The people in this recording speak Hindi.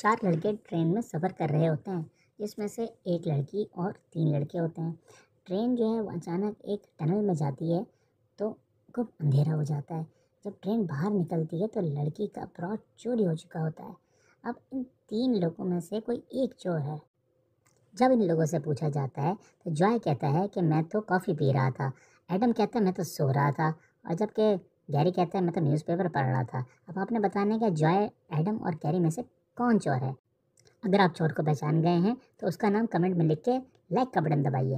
चार लड़के ट्रेन में सफ़र कर रहे होते हैं जिसमें से एक लड़की और तीन लड़के होते हैं ट्रेन जो है वो अचानक एक टनल में जाती है तो खूब अंधेरा हो जाता है जब ट्रेन बाहर निकलती है तो लड़की का ब्रॉड चोरी हो चुका होता है अब इन तीन लोगों में से कोई एक चोर है जब इन लोगों से पूछा जाता है तो जॉय कहता है कि मैं तो कॉफ़ी पी रहा था एडम कहता है मैं तो सो रहा था और जबकि गैरी कहता है मैं तो न्यूज़पेपर पढ़ रहा था अब आपने बताने का जॉय एडम और गैरी में से कौन चोर है अगर आप चोर को पहचान गए हैं तो उसका नाम कमेंट में लिख के लाइक का बटन दबाइए